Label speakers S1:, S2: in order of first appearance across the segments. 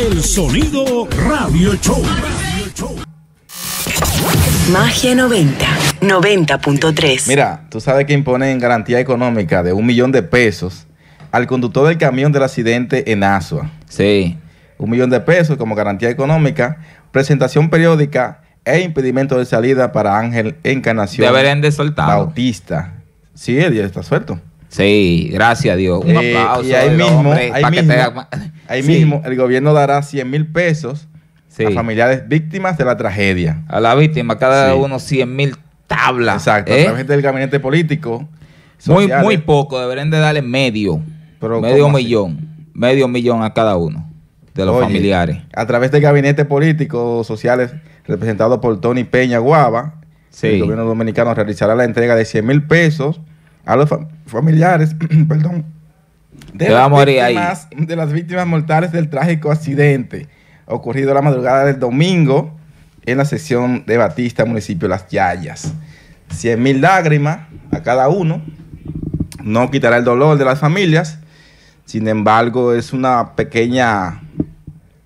S1: El sonido Radio Show. Magia 90, 90.3. Mira,
S2: tú sabes que imponen garantía económica de un millón de pesos al conductor del camión del accidente en Asua. Sí. Un millón de pesos como garantía económica, presentación periódica e impedimento de salida para Ángel Encarnación. Deberían de soltar. Bautista. Sí, él ya está suelto.
S1: Sí, gracias Dios. Un eh, aplauso. Y ahí mismo,
S2: ahí, mismo, el gobierno dará 100 mil pesos a familiares víctimas de la tragedia.
S1: A la víctima, cada uno 100 mil tablas. Exacto, a ¿eh? través
S2: del gabinete político. Muy, eh.
S1: poco, deberían de darle medio. medio millón. Medio millón a cada uno de los familiares.
S2: A través del gabinete político, sociales, representado por Tony Peña Guava, el gobierno dominicano realizará la entrega de 100 mil pesos a los familiares, perdón, de las, víctimas, de las víctimas mortales del trágico accidente ocurrido la madrugada del domingo en la sesión de Batista, municipio Las Yayas. 100 mil lágrimas a cada uno no quitará el dolor de las familias, sin embargo es una pequeña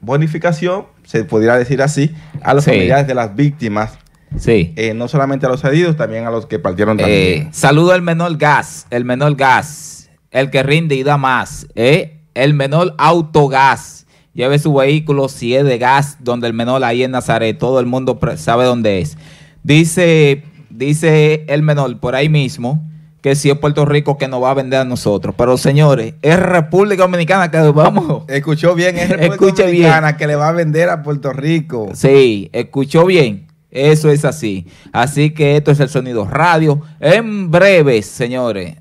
S2: bonificación, se podría decir así, a los familias familiares de las víctimas eh, no solamente a los heridos, también a los que partieron también. Eh, saludo al menor gas, el menor
S1: gas, el que rinde y da más, eh, el menor autogas. Lleve su vehículo si es de gas, donde el menor ahí en Nazaret, todo el mundo sabe dónde es. Dice, dice el menor por ahí mismo que si es Puerto Rico que nos va a vender a nosotros. Pero señores,
S2: es República Dominicana que vamos. Escuchó bien, es República Dominicana que le va a vender a Puerto Rico.
S1: Sí, escuchó bien. Eso es así. Así que esto es el sonido radio. En breve, señores,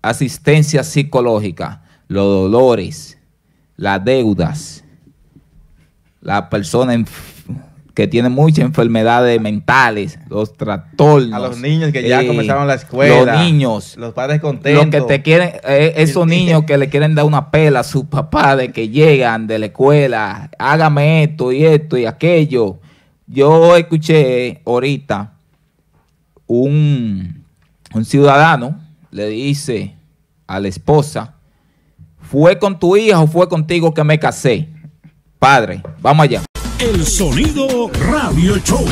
S1: asistencia psicológica, los dolores, las deudas, ...la persona... que tiene muchas enfermedades mentales, los trastornos. A los niños que ya eh, comenzaron la escuela. Los niños.
S2: Los padres contentos. Los que te
S1: quieren, eh, esos niños que le quieren dar una pela a sus papás de que llegan de la escuela, hágame esto y esto y aquello yo escuché ahorita un, ciudadano le dice a la esposa, ¿fue con tu hija o fue contigo que me casé? Padre, vamos allá. El sonido radio show.